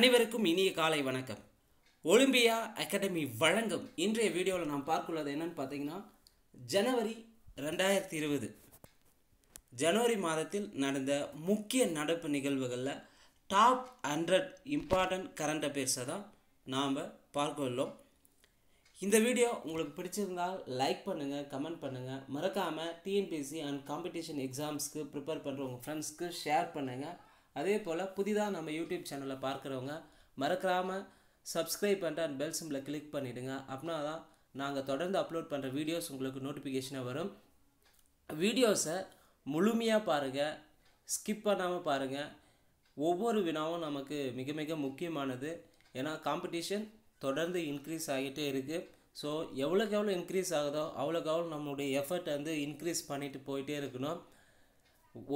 அனைவருக்கும் இனிய காலை வணக்கம் ஒலிம்பியா அகாடமி வழங்கும் இன்றைய வீடியோவில் நாம் பார்க்குள்ளது என்னன்னு பார்த்தீங்கன்னா ஜனவரி ரெண்டாயிரத்தி இருபது ஜனவரி மாதத்தில் நடந்த முக்கிய நடப்பு நிகழ்வுகளில் டாப் ஹண்ட்ரட் இம்பார்ட்டன்ட் கரண்ட் அஃபேர்ஸை தான் நாம் பார்க்க உள்ளோம் இந்த வீடியோ உங்களுக்கு பிடிச்சிருந்தால் லைக் பண்ணுங்கள் கமெண்ட் பண்ணுங்கள் மறக்காமல் டிஎன்பிஎஸ்சி அண்ட் காம்படிஷன் எக்ஸாம்ஸ்க்கு ப்ரிப்பேர் பண்ணுற உங்கள் ஃப்ரெண்ட்ஸ்க்கு ஷேர் பண்ணுங்கள் அதே போல் புதிதாக நம்ம யூடியூப் சேனலில் பார்க்குறவங்க மறக்காமல் சப்ஸ்கிரைப் பண்ணிட்டு அண்ட் பெல் சிம்பில் கிளிக் பண்ணிவிடுங்க அப்படின்னா தான் நாங்கள் தொடர்ந்து அப்லோட் பண்ணுற வீடியோஸ் உங்களுக்கு நோட்டிஃபிகேஷனாக வரும் வீடியோஸை முழுமையாக பாருங்கள் ஸ்கிப் பண்ணாமல் பாருங்கள் ஒவ்வொரு வினாவும் நமக்கு மிக மிக முக்கியமானது ஏன்னா காம்படிஷன் தொடர்ந்து இன்க்ரீஸ் ஆகிட்டே இருக்குது ஸோ எவ்வளோக்கு எவ்வளோ இன்க்ரீஸ் ஆகுதோ அவ்வளோக்கு அவ்வளோ நம்மளுடைய எஃபர்ட் வந்து இன்க்ரீஸ் பண்ணிவிட்டு போயிட்டே இருக்கணும்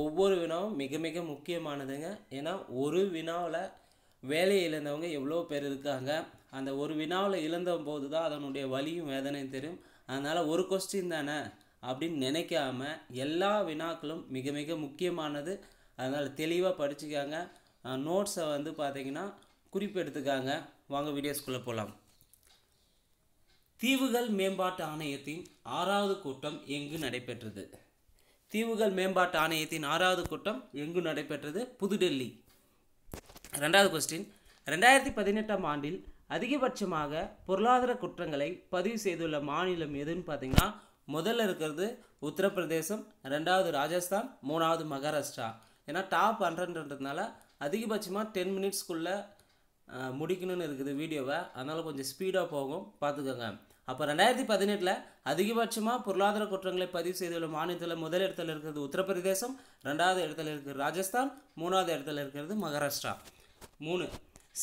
ஒவ்வொரு வினாவும் மிக மிக முக்கியமானதுங்க ஏன்னா ஒரு வினாவில் வேலையை இழந்தவங்க எவ்வளோ பேர் இருக்காங்க அந்த ஒரு வினாவில் இழந்த போது தான் அதனுடைய வலியும் வேதனையும் தெரியும் அதனால் ஒரு கொஸ்டின் தானே அப்படின்னு நினைக்காம எல்லா வினாக்களும் மிக மிக முக்கியமானது அதனால் தெளிவாக படிச்சுக்காங்க நோட்ஸை வந்து பார்த்திங்கன்னா குறிப்பெடுத்துக்காங்க வாங்க வீடியோஸ்குள்ளே போகலாம் தீவுகள் மேம்பாட்டு ஆணையத்தின் ஆறாவது கூட்டம் எங்கு நடைபெற்றது தீவுகள் மேம்பாட்டு ஆணையத்தின் ஆறாவது கூட்டம் எங்கு நடைபெற்றது புதுடெல்லி ரெண்டாவது கொஸ்டின் ரெண்டாயிரத்தி பதினெட்டாம் ஆண்டில் அதிகபட்சமாக பொருளாதார குற்றங்களை பதிவு செய்துள்ள மாநிலம் எதுன்னு பார்த்தீங்கன்னா முதல்ல இருக்கிறது உத்தரப்பிரதேசம் ரெண்டாவது ராஜஸ்தான் மூணாவது மகாராஷ்டிரா ஏன்னா டாப் ஹண்ட்ரட்ன்றதுனால அதிகபட்சமாக டென் மினிட்ஸ்க்குள்ளே முடிக்கணும்னு இருக்குது வீடியோவை அதனால் கொஞ்சம் ஸ்பீடாக போகும் பார்த்துக்கோங்க அப்போ ரெண்டாயிரத்தி பதினெட்டில் அதிகபட்சமாக பொருளாதார குற்றங்களை பதிவு செய்துள்ள மாநிலத்தில் முதல் இடத்துல இருக்கிறது உத்தரப்பிரதேசம் ரெண்டாவது இடத்துல இருக்கிறது ராஜஸ்தான் மூணாவது இடத்துல இருக்கிறது மகாராஷ்டிரா மூணு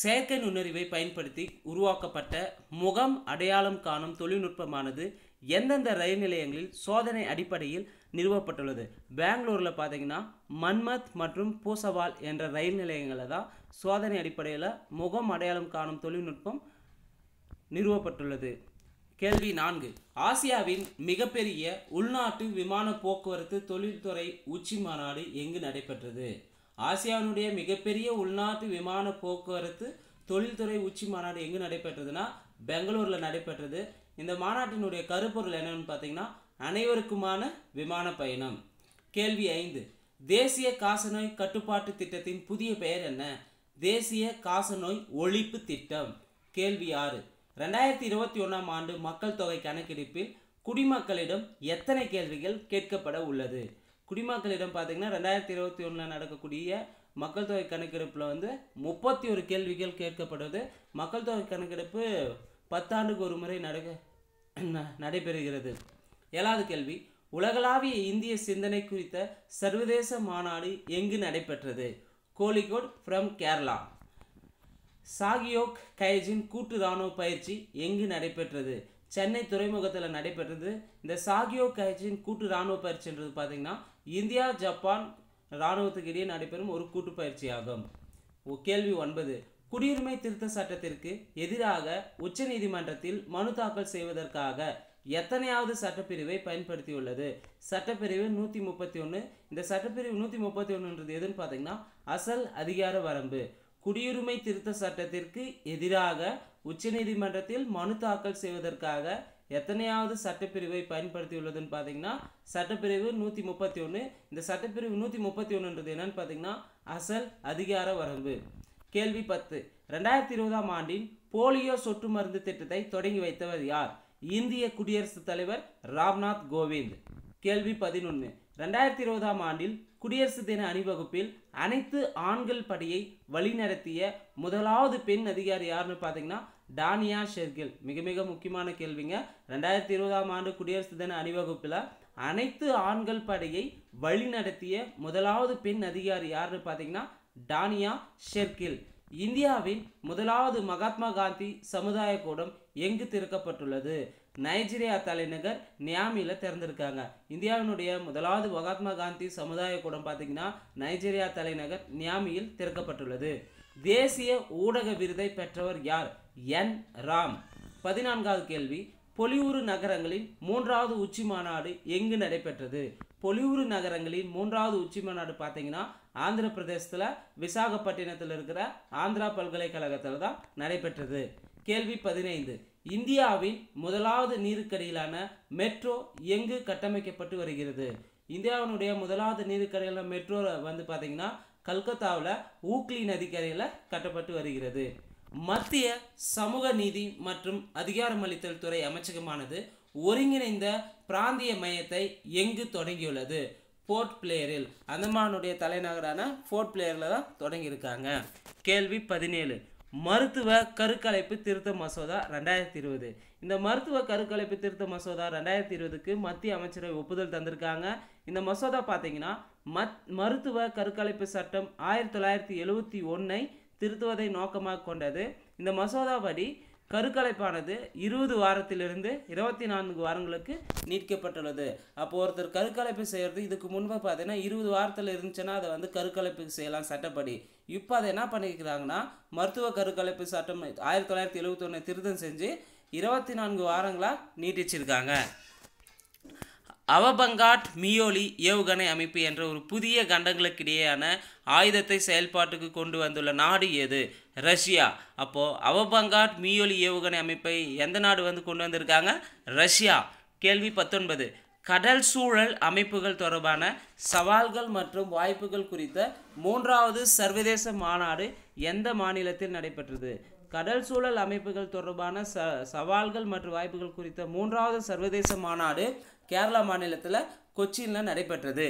செயற்கை நுண்ணறிவை பயன்படுத்தி உருவாக்கப்பட்ட முகம் அடையாளம் காணும் தொழில்நுட்பமானது எந்தெந்த ரயில் நிலையங்களில் சோதனை அடிப்படையில் நிறுவப்பட்டுள்ளது பெங்களூரில் பார்த்தீங்கன்னா மன்மத் மற்றும் பூசவால் என்ற ரயில் நிலையங்களில் தான் சோதனை அடிப்படையில் முகம் அடையாளம் காணும் தொழில்நுட்பம் நிறுவப்பட்டுள்ளது கேள்வி நான்கு ஆசியாவின் மிகப்பெரிய உள்நாட்டு விமான போக்குவரத்து தொழில்துறை உச்சி மாநாடு எங்கு நடைபெற்றது ஆசியாவினுடைய மிகப்பெரிய உள்நாட்டு விமான போக்குவரத்து தொழில்துறை உச்சி மாநாடு எங்கு நடைபெற்றதுன்னா பெங்களூரில் நடைபெற்றது இந்த மாநாட்டினுடைய கருப்பொருள் என்னன்னு பார்த்தீங்கன்னா அனைவருக்குமான விமான பயணம் கேள்வி ஐந்து தேசிய காசநோய் கட்டுப்பாட்டு திட்டத்தின் புதிய பெயர் என்ன தேசிய காசநோய் ஒழிப்பு திட்டம் கேள்வி ஆறு ரெண்டாயிரத்தி இருபத்தி ஒன்றாம் ஆண்டு மக்கள் தொகை கணக்கெடுப்பில் குடிமக்களிடம் எத்தனை கேள்விகள் கேட்கப்பட உள்ளது குடிமக்களிடம் பார்த்தீங்கன்னா ரெண்டாயிரத்தி இருபத்தி ஒன்றில் நடக்கக்கூடிய மக்கள் தொகை கணக்கெடுப்பில் வந்து முப்பத்தி ஒரு கேள்விகள் கேட்கப்படுவது மக்கள் தொகை கணக்கெடுப்பு பத்தாண்டுக்கு ஒரு முறை நடக்க நடைபெறுகிறது ஏழாவது கேள்வி உலகளாவிய இந்திய சிந்தனை குறித்த சர்வதேச மாநாடு எங்கு நடைபெற்றது கோழிக்கோட் ஃப்ரம் கேரளா சாகியோக் கைஜின் கூட்டு ராணுவ பயிற்சி எங்கு நடைபெற்றது சென்னை துறைமுகத்தில் நடைபெற்றது இந்த சாகியோ கைஜின் கூட்டு ராணுவ பயிற்சின்றது பார்த்தீங்கன்னா இந்தியா ஜப்பான் இராணுவத்துக்கு இடையே நடைபெறும் ஒரு கூட்டு பயிற்சி ஆகும் கேள்வி ஒன்பது குடியுரிமை திருத்த சட்டத்திற்கு எதிராக உச்சநீதிமன்றத்தில் மனு தாக்கல் செய்வதற்காக எத்தனையாவது சட்டப்பிரிவை பயன்படுத்தியுள்ளது சட்டப்பிரிவு நூற்றி முப்பத்தி ஒன்று இந்த சட்டப்பிரிவு நூற்றி முப்பத்தி ஒன்றுன்றது எதுன்னு பார்த்தீங்கன்னா அசல் அதிகார வரம்பு குடியுரிமை திருத்த சட்டத்திற்கு எதிராக உச்சநீதிமன்றத்தில் மனு தாக்கல் செய்வதற்காக எத்தனையாவது சட்டப்பிரிவை பயன்படுத்தியுள்ளதுன்னு பார்த்தீங்கன்னா சட்டப்பிரிவு நூற்றி முப்பத்தி ஒன்று இந்த சட்டப்பிரிவு நூற்றி முப்பத்தி ஒன்றுன்றது என்னன்னு பார்த்தீங்கன்னா அசல் அதிகார வரம்பு கேள்வி பத்து ரெண்டாயிரத்தி இருபதாம் ஆண்டின் போலியோ சொட்டு மருந்து திட்டத்தை தொடங்கி வைத்தவர் யார் இந்திய குடியரசுத் தலைவர் ராம்நாத் கோவிந்த் கேள்வி பதினொன்று ரெண்டாயிரத்தி இருபதாம் ஆண்டில் குடியரசு தின அணிவகுப்பில் அனைத்து ஆண்கள் படையை வழிநடத்திய முதலாவது பெண் அதிகாரி யாருன்னு பார்த்தீங்கன்னா டானியா ஷெர்கில் மிக மிக முக்கியமான கேள்விங்க ரெண்டாயிரத்தி இருபதாம் ஆண்டு குடியரசு தின அணிவகுப்பில் அனைத்து ஆண்கள் படையை வழிநடத்திய முதலாவது பெண் அதிகாரி யாருன்னு பார்த்தீங்கன்னா டானியா ஷெர்கில் இந்தியாவின் முதலாவது மகாத்மா காந்தி சமுதாய கூடம் எங்கு திறக்கப்பட்டுள்ளது நைஜீரியா தலைநகர் நியாமியில் திறந்திருக்காங்க இந்தியாவினுடைய முதலாவது மகாத்மா காந்தி சமுதாய கூடம் பார்த்தீங்கன்னா நைஜீரியா தலைநகர் நியாமியில் திறக்கப்பட்டுள்ளது தேசிய ஊடக விருதை பெற்றவர் யார் என் ராம் பதினான்காவது கேள்வி பொலிவுறு நகரங்களின் மூன்றாவது உச்சி மாநாடு எங்கு நடைபெற்றது பொலிவுறு நகரங்களின் மூன்றாவது உச்சி மாநாடு பார்த்தீங்கன்னா ஆந்திர பிரதேசத்தில் விசாகப்பட்டினத்தில் இருக்கிற ஆந்திரா பல்கலைக்கழகத்தில் தான் நடைபெற்றது கேள்வி பதினைந்து இந்தியாவின் முதலாவது நீருக்கடியிலான மெட்ரோ எங்கு கட்டமைக்கப்பட்டு வருகிறது இந்தியாவினுடைய முதலாவது நீருக்கரையில் மெட்ரோ வந்து பார்த்தீங்கன்னா கல்கத்தாவில் ஊக்லி நதிக்கரையில் கட்டப்பட்டு வருகிறது மத்திய சமூக நீதி மற்றும் அதிகாரமளித்தல் துறை அமைச்சகமானது ஒருங்கிணைந்த பிராந்திய மையத்தை எங்கு தொடங்கியுள்ளது போர்ட் பிளேயரில் அந்தமானுடைய தலைநகரான போர்ட் பிளேயரில் தான் தொடங்கியிருக்காங்க கேள்வி பதினேழு மருத்துவ கருக்கலைப்பு திருத்த மசோதா ரெண்டாயிரத்தி இருபது இந்த மருத்துவ கருக்கலைப்பு திருத்த மசோதா ரெண்டாயிரத்தி இருபதுக்கு மத்திய அமைச்சரவை ஒப்புதல் தந்திருக்காங்க இந்த மசோதா பார்த்தீங்கன்னா மத் மருத்துவ கருக்கலைப்பு சட்டம் ஆயிரத்தி தொள்ளாயிரத்தி எழுபத்தி ஒன்றை திருத்துவதை நோக்கமாக கொண்டது இந்த மசோதாபடி கருக்கலைப்பானது இருபது வாரத்திலிருந்து இருபத்தி நான்கு வாரங்களுக்கு நீட்கப்பட்டுள்ளது அப்போது ஒருத்தர் கருக்கலைப்பு செய்கிறது இதுக்கு முன்பு பார்த்தீங்கன்னா இருபது வாரத்தில் இருந்துச்சுன்னா அதை வந்து கருக்கலைப்பு செய்யலாம் சட்டப்படி இப்போ அதை என்ன பண்ணிக்கிறாங்கன்னா மருத்துவ கருக்கலைப்பு சட்டம் ஆயிரத்தி தொள்ளாயிரத்தி ஒன்று திருத்தம் செஞ்சு இருபத்தி நான்கு வாரங்களாக நீட்டிச்சிருக்காங்க அவபங்காட் மியோலி ஏவுகணை அமைப்பு என்ற ஒரு புதிய கண்டங்களுக்கிடையேயான ஆயுதத்தை செயல்பாட்டுக்கு கொண்டு வந்துள்ள நாடு எது ரஷ்யா அப்போது அவபங்காட் மியோலி ஏவுகணை அமைப்பை எந்த நாடு வந்து கொண்டு வந்திருக்காங்க ரஷ்யா கேள்வி பத்தொன்பது கடல் சூழல் அமைப்புகள் தொடர்பான சவால்கள் மற்றும் வாய்ப்புகள் குறித்த மூன்றாவது சர்வதேச மாநாடு எந்த மாநிலத்தில் நடைபெற்றது கடல் சூழல் அமைப்புகள் தொடர்பான ச சவால்கள் மற்றும் வாய்ப்புகள் குறித்த மூன்றாவது சர்வதேச மாநாடு கேரளா மாநிலத்தில் கொச்சியில் நடைபெற்றது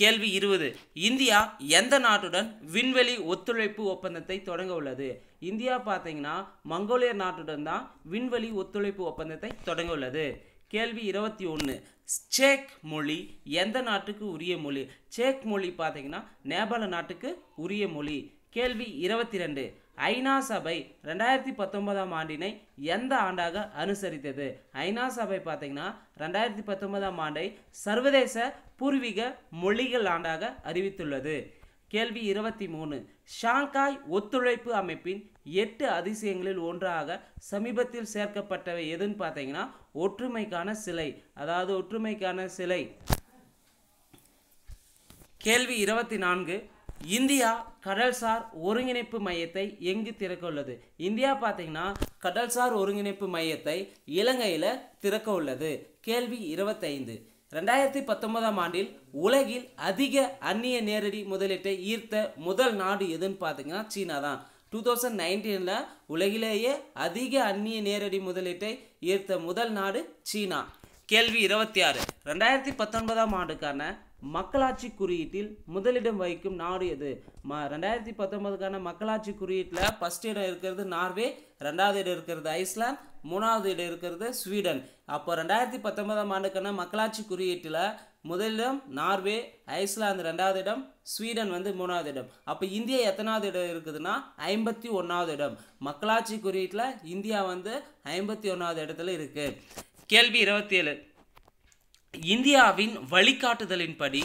கேள்வி இருபது இந்தியா எந்த நாட்டுடன் விண்வெளி ஒத்துழைப்பு ஒப்பந்தத்தை தொடங்க உள்ளது இந்தியா பார்த்தீங்கன்னா மங்கோலிய நாட்டுடன் தான் விண்வெளி ஒத்துழைப்பு ஒப்பந்தத்தை தொடங்க உள்ளது கேள்வி இருபத்தி ஒன்று சேக் மொழி எந்த நாட்டுக்கு உரிய மொழி சேக் மொழி பார்த்தீங்கன்னா நேபாள நாட்டுக்கு உரிய மொழி கேள்வி இருபத்தி ரெண்டு ஐநா சபை ரெண்டாயிரத்தி பத்தொன்பதாம் ஆண்டினை எந்த ஆண்டாக அனுசரித்தது ஐநா சபை பார்த்தீங்கன்னா ரெண்டாயிரத்தி பத்தொன்பதாம் ஆண்டை சர்வதேச பூர்வீக மொழிகள் ஆண்டாக அறிவித்துள்ளது கேள்வி இருபத்தி மூணு ஷாங்காய் ஒத்துழைப்பு அமைப்பின் எட்டு அதிசயங்களில் ஒன்றாக சமீபத்தில் சேர்க்கப்பட்டவை எதுன்னு பார்த்தீங்கன்னா ஒற்றுமைக்கான சிலை அதாவது ஒற்றுமைக்கான சிலை கேள்வி இருபத்தி நான்கு இந்தியா கடல்சார் ஒருங்கிணைப்பு மையத்தை எங்கு திறக்க உள்ளது இந்தியா பார்த்தீங்கன்னா கடல்சார் ஒருங்கிணைப்பு மையத்தை இலங்கையில் திறக்க உள்ளது கேள்வி இருபத்தைந்து ரெண்டாயிரத்தி பத்தொன்பதாம் ஆண்டில் உலகில் அதிக அந்நிய நேரடி முதலீட்டை ஈர்த்த முதல் நாடு எதுன்னு பார்த்தீங்கன்னா சீனா தான் டூ தௌசண்ட் நைன்டீனில் உலகிலேயே அதிக அந்நிய நேரடி முதலீட்டை ஈர்த்த முதல் நாடு சீனா கேள்வி இருபத்தி ஆறு ரெண்டாயிரத்தி பத்தொன்பதாம் ஆண்டுக்கான மக்களாட்சி குறியீட்டில் முதலிடம் வகிக்கும் நாடு எது ரெண்டாயிரத்தி பத்தொன்பதுக்கான மக்களாட்சி குறியீட்டில் ஃபஸ்ட் இடம் இருக்கிறது நார்வே ரெண்டாவது இடம் இருக்கிறது ஐஸ்லாந்து மூணாவது இடம் இருக்கிறது ஸ்வீடன் அப்போ ரெண்டாயிரத்தி பத்தொன்பதாம் ஆண்டுக்கான மக்களாட்சி குறியீட்டில் முதலிடம் நார்வே ஐஸ்லாந்து ரெண்டாவது இடம் ஸ்வீடன் வந்து மூணாவது இடம் அப்போ இந்தியா எத்தனாவது இடம் இருக்குதுன்னா ஐம்பத்தி ஒன்றாவது இடம் மக்களாட்சி குறியீட்டில் இந்தியா வந்து ஐம்பத்தி ஒன்றாவது இடத்துல இருக்குது கேள்வி இருபத்தி ஏழு இந்தியாவின் வழிகாட்டுதலின்படி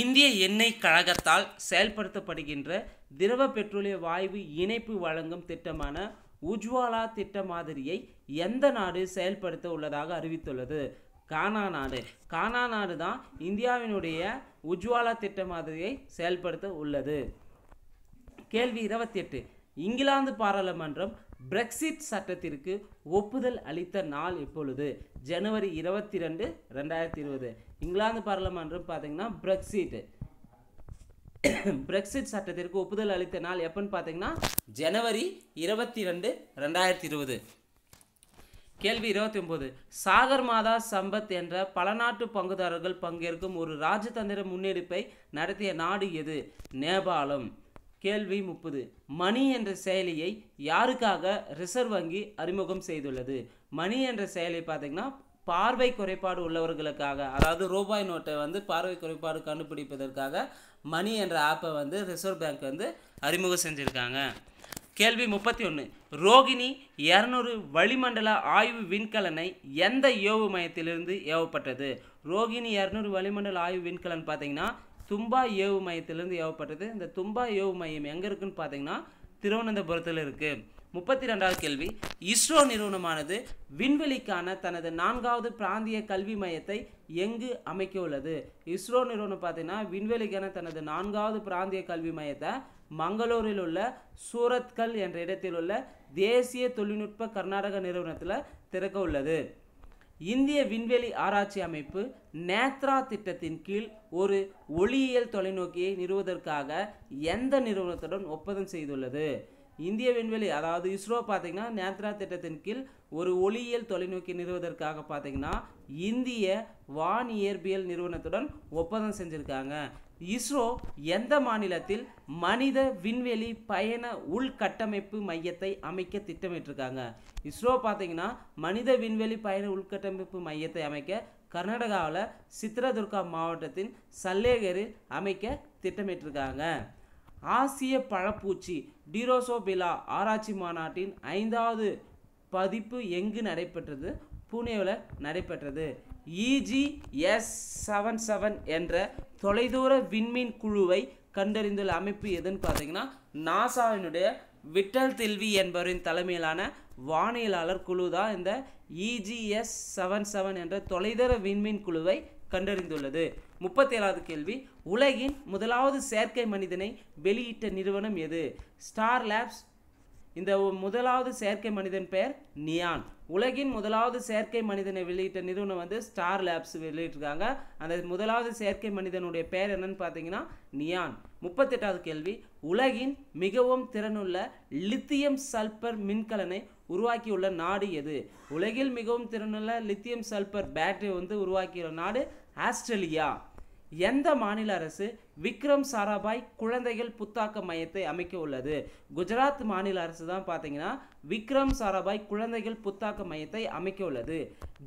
இந்திய எண்ணெய் கழகத்தால் செயல்படுத்தப்படுகின்ற திரவ பெட்ரோலிய வாயு இணைப்பு வழங்கும் திட்டமான உஜ்வாலா திட்ட மாதிரியை எந்த நாடு செயல்படுத்த உள்ளதாக அறிவித்துள்ளது கானா நாடு கானா நாடு தான் இந்தியாவினுடைய உஜ்வாலா திட்ட மாதிரியை செயல்படுத்த உள்ளது கேள்வி இருபத்தி எட்டு இங்கிலாந்து பாராளுமன்றம் பிரெக்சிட் சட்டத்திற்கு ஒப்புதல் அளித்த நாள் எப்பொழுது ஜனவரி இருபத்தி ரெண்டு ரெண்டாயிரத்தி இருபது இங்கிலாந்து பார்லமான்றம் பார்த்தீங்கன்னா பிரெக்சிட் பிரெக்சிட் சட்டத்திற்கு ஒப்புதல் அளித்த நாள் எப்பன்னு பார்த்தீங்கன்னா ஜனவரி இருபத்தி ரெண்டு ரெண்டாயிரத்தி இருபது கேள்வி இருபத்தி ஒம்பது சாகர் மாதா சம்பத் என்ற பல நாட்டு பங்குதாரர்கள் பங்கேற்கும் ஒரு ராஜதந்திர முன்னெடுப்பை நடத்திய நாடு எது நேபாளம் கேள்வி முப்பது மணி என்ற செயலியை யாருக்காக ரிசர்வ் வங்கி அறிமுகம் செய்துள்ளது மணி என்ற செயலை பார்த்திங்கன்னா பார்வை குறைபாடு உள்ளவர்களுக்காக அதாவது ரூபாய் நோட்டை வந்து பார்வை குறைபாடு கண்டுபிடிப்பதற்காக மணி என்ற ஆப்பை வந்து ரிசர்வ் பேங்க் வந்து அறிமுகம் செஞ்சுருக்காங்க கேள்வி முப்பத்தி ஒன்று ரோகிணி இரநூறு வளிமண்டல ஆய்வு விண்கலனை எந்த ஏவு மையத்திலிருந்து ஏவப்பட்டது ரோகிணி இரநூறு வளிமண்டல ஆய்வு விண்கலன் பார்த்தீங்கன்னா தும்பா ஏவு மையத்திலிருந்து ஏவப்பட்டது இந்த தும்பா ஏவு மையம் எங்கே இருக்குதுன்னு பார்த்தீங்கன்னா திருவனந்தபுரத்தில் இருக்குது முப்பத்தி ரெண்டாவது கேள்வி இஸ்ரோ நிறுவனமானது விண்வெளிக்கான தனது நான்காவது பிராந்திய கல்வி மையத்தை எங்கு அமைக்க உள்ளது இஸ்ரோ நிறுவனம் பார்த்தீங்கன்னா விண்வெளிக்கான தனது நான்காவது பிராந்திய கல்வி மையத்தை மங்களூரில் உள்ள சூரத்கல் என்ற இடத்தில் உள்ள தேசிய தொழில்நுட்ப கர்நாடக நிறுவனத்தில் திறக்க உள்ளது இந்திய விண்வெளி ஆராய்ச்சி அமைப்பு நேத்ரா திட்டத்தின் கீழ் ஒரு ஒளியியல் தொலைநோக்கியை நிறுவதற்காக எந்த நிறுவனத்துடன் ஒப்பந்தம் செய்துள்ளது இந்திய விண்வெளி அதாவது இஸ்ரோ பார்த்திங்கன்னா நேத்ரா திட்டத்தின் கீழ் ஒரு ஒளியியல் தொலைநோக்கி நிறுவதற்காக பார்த்திங்கன்னா இந்திய வான் இயற்பியல் நிறுவனத்துடன் ஒப்பந்தம் செஞ்சுருக்காங்க இஸ்ரோ எந்த மாநிலத்தில் மனித விண்வெளி பயண உள்கட்டமைப்பு மையத்தை அமைக்க திட்டமிட்டிருக்காங்க இஸ்ரோ பார்த்தீங்கன்னா மனித விண்வெளி பயண உள்கட்டமைப்பு மையத்தை அமைக்க கர்நாடகாவில் சித்ரதுர்கா மாவட்டத்தின் சல்லேகரில் அமைக்க திட்டமிட்டிருக்காங்க ஆசிய பழப்பூச்சி டிரோசோபிலா ஆராய்ச்சி மாநாட்டின் ஐந்தாவது பதிப்பு எங்கு நடைபெற்றது புனேவில் நடைபெற்றது இஜி எஸ் செவன் செவன் என்ற தொலைதூர விண்மீன் குழுவை கண்டறிந்துள்ள அமைப்பு எதுன்னு பார்த்தீங்கன்னா நாசாவினுடைய விட்டல் தில்வி என்பவரின் தலைமையிலான வானியலாளர் குழு தான் இந்த இஜிஎஸ் செவன் செவன் என்ற தொலைதூர விண்மீன் குழுவை கண்டறிந்துள்ளது முப்பத்தேழாவது கேள்வி உலகின் முதலாவது செயற்கை மனிதனை வெளியிட்ட நிறுவனம் எது ஸ்டார் லேப்ஸ் இந்த முதலாவது செயற்கை மனிதன் பெயர் நியான் உலகின் முதலாவது செயற்கை மனிதனை வெளியிட்ட நிறுவனம் வந்து ஸ்டார் லேப்ஸ் வெளியிட்டிருக்காங்க அந்த முதலாவது செயற்கை மனிதனுடைய பெயர் என்னன்னு பார்த்தீங்கன்னா நியான் முப்பத்தெட்டாவது கேள்வி உலகின் மிகவும் திறனுள்ள லித்தியம் சல்பர் மின்கலனை உருவாக்கியுள்ள நாடு எது உலகில் மிகவும் திறனுள்ள லித்தியம் சல்பர் பேட்டரி வந்து உருவாக்கியுள்ள நாடு ஆஸ்திரேலியா எந்த மாநில அரசு விக்ரம் சாராபாய் குழந்தைகள் புத்தாக்க மையத்தை அமைக்க உள்ளது குஜராத் மாநில அரசு தான் பார்த்தீங்கன்னா விக்ரம் சாராபாய் குழந்தைகள் புத்தாக்க மையத்தை அமைக்க உள்ளது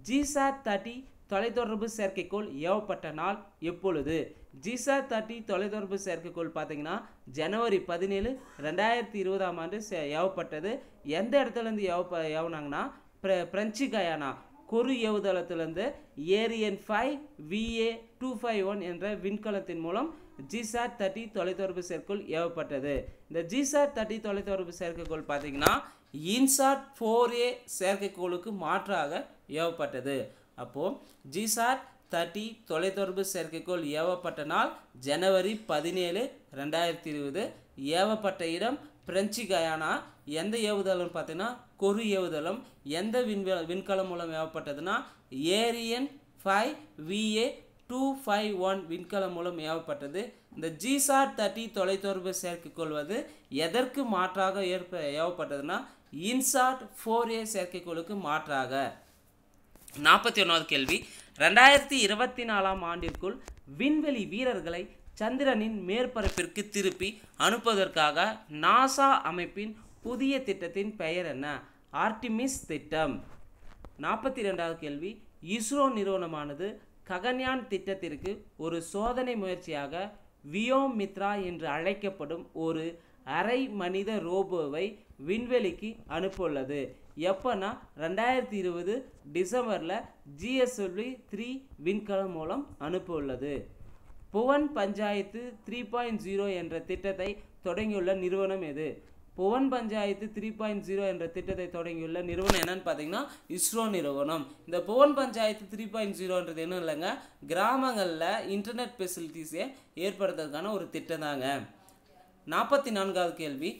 ஜிசாட் தேர்ட்டி தொலைத்தொடர்பு செயற்கைக்கோள் ஏவப்பட்ட நாள் எப்பொழுது ஜிசா தேர்ட்டி தொலைத்தொடர்பு செயற்கைக்கோள் பார்த்தீங்கன்னா ஜனவரி பதினேழு ரெண்டாயிரத்தி இருபதாம் ஆண்டு ஏவப்பட்டது எந்த இடத்துலேருந்து ஏவ ஏவுனாங்கன்னா பிர பிரெஞ்சு கயானா குறு ஏவுதளத்துலேருந்து Ariane five VA two five one என்ற விண்கலத்தின் மூலம் ஜிசாட் தேர்ட்டி தொலைத்தொடர்பு செயற்கோள் ஏவப்பட்டது இந்த ஜிசாட் தேர்ட்டி தொலைத்தொடர்பு செயற்கைக்கோள் பார்த்தீங்கன்னா இன்சாட் ஃபோர் ஏ செயற்கைக்கோளுக்கு மாற்றாக ஏவப்பட்டது அப்போது ஜிசாட் தேர்ட்டி தொலைத்தொடர்பு செயற்கைக்கோள் ஏவப்பட்ட நாள் ஜனவரி பதினேழு ரெண்டாயிரத்தி இருபது ஏவப்பட்ட இடம் பிரெஞ்சு கயானா எந்த ஏவுதளம் பார்த்தீங்கன்னா கொரு ஏவுதளம் எந்த விண்வெ விண்கலம் மூலம் ஏவப்பட்டதுன்னா Ariane five VA two five one விண்கலம் மூலம் ஏவப்பட்டது இந்த ஜிசார் தேர்ட்டி தொலைத்தொடர்பு செயற்கைக்கோள் எதற்கு மாற்றாக ஏற்ப ஏவப்பட்டதுன்னா இன்சாட் ஃபோர் ஏ செயற்கைக்கோளுக்கு மாற்றாக நாற்பத்தி ஒன்றாவது கேள்வி ரெண்டாயிரத்தி இருபத்தி நாலாம் ஆண்டிற்குள் விண்வெளி வீரர்களை சந்திரனின் மேற்பரப்பிற்கு திருப்பி அனுப்புவதற்காக நாசா அமைப்பின் புதிய திட்டத்தின் பெயர் என்ன ஆர்டிமிஸ் திட்டம் நாற்பத்தி ரெண்டாவது கேள்வி இஸ்ரோ நிறுவனமானது ககன்யான் திட்டத்திற்கு ஒரு சோதனை முயற்சியாக வியோம் மித்ரா என்று அழைக்கப்படும் ஒரு அரை மனித ரோபோவை விண்வெளிக்கு அனுப்பியுள்ளது எப்போனா ரெண்டாயிரத்தி இருபது டிசம்பரில் ஜிஎஸ்எல்வி த்ரீ விண்கலம் மூலம் அனுப்பியுள்ளது Bhuvan panchayat three point zero என்ற திட்டத்தை தொடங்கியுள்ள நிறுவனம் எது Bhuvan panchayat three point zero என்ற திட்டத்தை தொடங்கியுள்ள நிறுவனம் என்னன்னு பார்த்தீங்கன்னா இஸ்ரோ நிறுவனம் இந்த புவன் பஞ்சாயத்து த்ரீ பாயிண்ட் ஜீரோன்றது என்ன இல்லைங்க கிராமங்களில் இன்டர்நெட் ஃபெசிலிட்டிஸை ஏற்படுத்துறதுக்கான ஒரு திட்டம் தாங்க நாற்பத்தி நான்காவது கேள்வி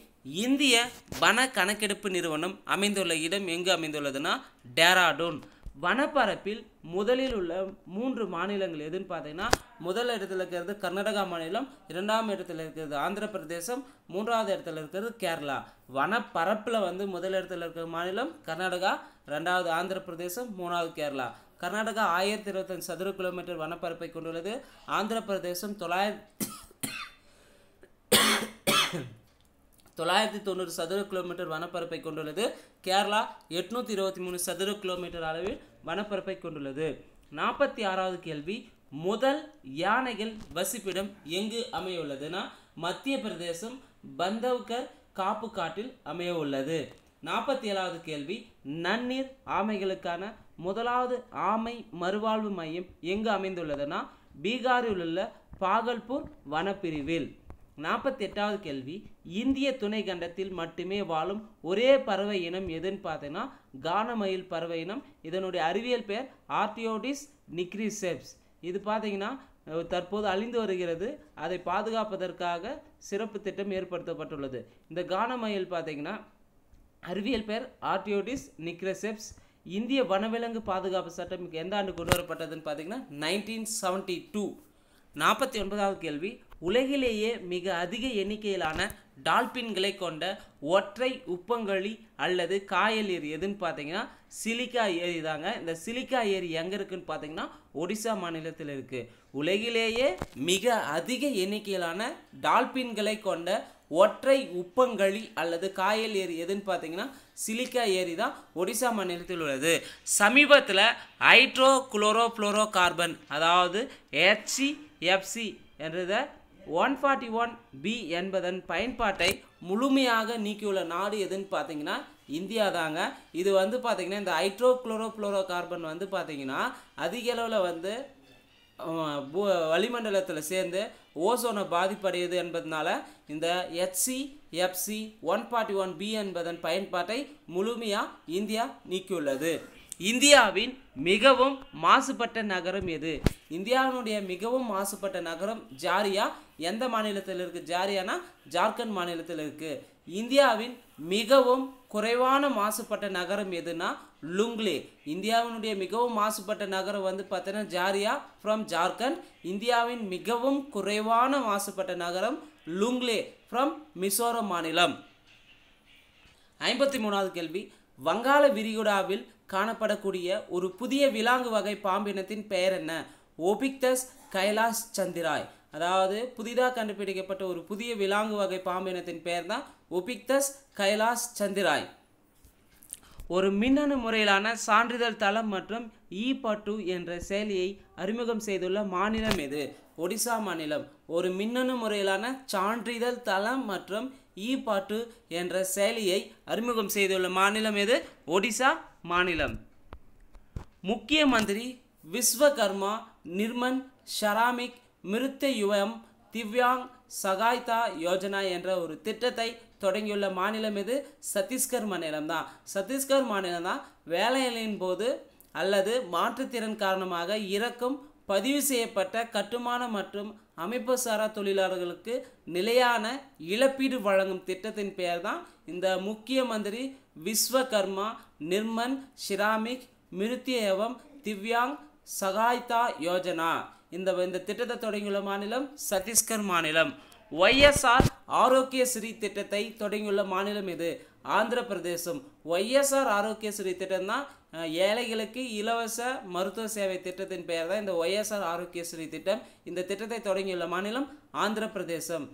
இந்திய வன கணக்கெடுப்பு நிறுவனம் அமைந்துள்ள இடம் எங்கு அமைந்துள்ளதுன்னா டேராடூன் வனப்பரப்பில் முதலில் உள்ள மூன்று மாநிலங்கள் எதுன்னு பார்த்தீங்கன்னா முதல் இடத்துல இருக்கிறது கர்நாடகா மாநிலம் இரண்டாம் இடத்துல இருக்கிறது ஆந்திர பிரதேசம் மூன்றாவது இடத்துல இருக்கிறது கேரளா வனப்பரப்பில் வந்து முதல் இடத்துல இருக்கிற மாநிலம் கர்நாடகா ரெண்டாவது ஆந்திர பிரதேசம் மூணாவது கேரளா கர்நாடகா ஆயிரத்தி இருபத்தஞ்சு சதுர கிலோமீட்டர் வனப்பரப்பை கொண்டுள்ளது ஆந்திர பிரதேசம் தொள்ளாயிரத்தி தொள்ளாயிரத்தி தொண்ணூறு சதுர கிலோமீட்டர் வனப்பரப்பை கொண்டுள்ளது கேரளா எட்நூற்றி இருபத்தி மூணு சதுர கிலோமீட்டர் அளவில் வனப்பரப்பை கொண்டுள்ளது நாற்பத்தி ஆறாவது கேள்வி முதல் யானைகள் வசிப்பிடம் எங்கு அமையுள்ளதுன்னா மத்திய பிரதேசம் பந்தவ்கர் காப்பு காட்டில் அமைய உள்ளது நாற்பத்தி ஏழாவது கேள்வி நன்னீர் ஆமைகளுக்கான முதலாவது ஆமை மறுவாழ்வு மையம் எங்கு அமைந்துள்ளதுன்னா பீகாரில் உள்ள பாகல்பூர் வனப்பிரிவில் நாற்பத்தி எட்டாவது கேள்வி இந்திய துணை கண்டத்தில் மட்டுமே வாழும் ஒரே பறவை இனம் எதுன்னு பார்த்தீங்கன்னா கானமயில் பறவை இனம் இதனுடைய அறிவியல் பெயர் ஆர்டியோடிஸ் நிக்ரிசெப்ஸ் இது பார்த்தீங்கன்னா தற்போது அழிந்து வருகிறது அதை பாதுகாப்பதற்காக சிறப்பு திட்டம் ஏற்படுத்தப்பட்டுள்ளது இந்த கானமயில் பார்த்தீங்கன்னா அறிவியல் பெயர் ஆர்டியோடிஸ் நிக்ரெசெப்ஸ் இந்திய வனவிலங்கு பாதுகாப்பு சட்டம் எந்த ஆண்டு கொண்டு வரப்பட்டதுன்னு பார்த்தீங்கன்னா நைன்டீன் செவன்டி டூ நாற்பத்தி ஒன்பதாவது கேள்வி உலகிலேயே மிக அதிக எண்ணிக்கையிலான டால்பின்களை கொண்ட ஒற்றை உப்பங்கழி அல்லது காயல் ஏரி எதுன்னு பார்த்தீங்கன்னா சிலிக்கா ஏரி தாங்க இந்த சிலிக்கா ஏரி எங்கே இருக்குதுன்னு பார்த்தீங்கன்னா ஒடிசா மாநிலத்தில் இருக்குது உலகிலேயே மிக அதிக எண்ணிக்கையிலான டால்பின்களை கொண்ட ஒற்றை உப்பங்கழி அல்லது காயல் ஏரி எதுன்னு பார்த்தீங்கன்னா சிலிக்கா ஏரி தான் ஒடிசா மாநிலத்தில் உள்ளது சமீபத்தில் ஹைட்ரோ குளோரோ கார்பன் அதாவது எஃப்சி என்றதை ஒன் ஃபார்ட்டி ஒன் பி என்பதன் பயன்பாட்டை முழுமையாக நீக்கியுள்ள நாடு எதுன்னு பார்த்தீங்கன்னா இந்தியா தாங்க இது வந்து பார்த்திங்கன்னா இந்த ஹைட்ரோ குளோரோ கார்பன் வந்து பார்த்திங்கன்னா அதிகளவில் வந்து வளிமண்டலத்தில் சேர்ந்து ஓசோனை பாதிப்படையுது என்பதனால இந்த HC FC one forty one B என்பதன் பயன்பாட்டை முழுமையாக இந்தியா நீக்கியுள்ளது இந்தியாவின் மிகவும் மாசுபட்ட நகரம் எது இந்தியாவினுடைய மிகவும் மாசுபட்ட நகரம் ஜாரியா எந்த மாநிலத்தில் இருக்குது ஜாரியானா ஜார்க்கண்ட் மாநிலத்தில் இருக்குது இந்தியாவின் மிகவும் குறைவான மாசுபட்ட நகரம் எதுனா லுங்லே இந்தியாவினுடைய மிகவும் மாசுபட்ட நகரம் வந்து பார்த்தீங்கன்னா ஜாரியா ஃப்ரம் ஜார்க்கண்ட் இந்தியாவின் மிகவும் குறைவான மாசுபட்ட நகரம் லுங்லே ஃப்ரம் மிசோரம் மாநிலம் ஐம்பத்தி மூணாவது கேள்வி வங்காள விரிகுடாவில் காணப்படக்கூடிய ஒரு புதிய விலாங்கு வகை பாம்பினத்தின் பெயர் என்ன ஓபிக்தஸ் கைலாஷ் சந்திராய் அதாவது புதிதாக கண்டுபிடிக்கப்பட்ட ஒரு புதிய விலாங்கு வகை பாம்பினத்தின் பெயர் தான் ஒபிக்தஸ் கைலாஷ் சந்திராய் ஒரு மின்னணு முறையிலான சான்றிதழ் தளம் மற்றும் இ பட்டு என்ற செயலியை அறிமுகம் செய்துள்ள மாநிலம் எது ஒடிசா மாநிலம் ஒரு மின்னணு முறையிலான சான்றிதழ் தளம் மற்றும் இ பாட்டு என்ற செயலியை அறிமுகம் செய்துள்ள மாநிலம் எது ஒடிசா மாநிலம் முக்கிய மந்திரி விஸ்வகர்மா நிர்மன் ஷராமிக் யுவம் திவ்யாங் சகாய்தா யோஜனா என்ற ஒரு திட்டத்தை தொடங்கியுள்ள மாநிலம் எது சத்தீஸ்கர் மாநிலம் தான் சத்தீஸ்கர் மாநிலம் தான் வேலைகளின் போது அல்லது மாற்றுத்திறன் காரணமாக இறக்கும் பதிவு செய்யப்பட்ட கட்டுமான மற்றும் அமைப்பு சாரா தொழிலாளர்களுக்கு நிலையான இழப்பீடு வழங்கும் திட்டத்தின் பெயர் தான் இந்த முக்கிய மந்திரி விஸ்வகர்மா நிர்மன் ஷிராமிக் மிருத்தியவம் திவ்யாங் சகாய்தா யோஜனா இந்த இந்த திட்டத்தை தொடங்கியுள்ள மாநிலம் சத்தீஸ்கர் மாநிலம் ஒய்எஸ்ஆர் ஆரோக்கிய ஸ்ரீ திட்டத்தை தொடங்கியுள்ள மாநிலம் இது ஆந்திர பிரதேசம் ஒய்எஸ்ஆர் ஆரோக்கிய ஸ்ரீ திட்டம் தான் ஏழைகளுக்கு இலவச மருத்துவ சேவை திட்டத்தின் பெயர் தான் இந்த ஒய்எஸ்ஆர் ஆரோக்கியஸ்ரீ திட்டம் இந்த திட்டத்தை தொடங்கியுள்ள மாநிலம் ஆந்திர பிரதேசம்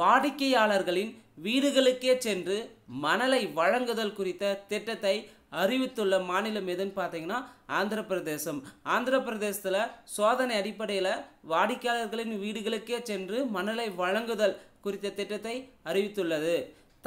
வாடிக்கையாளர்களின் வீடுகளுக்கே சென்று மணலை வழங்குதல் குறித்த திட்டத்தை அறிவித்துள்ள மாநிலம் எதுன்னு பார்த்தீங்கன்னா ஆந்திர பிரதேசம் ஆந்திர பிரதேசத்தில் சோதனை அடிப்படையில் வாடிக்கையாளர்களின் வீடுகளுக்கே சென்று மணலை வழங்குதல் குறித்த திட்டத்தை அறிவித்துள்ளது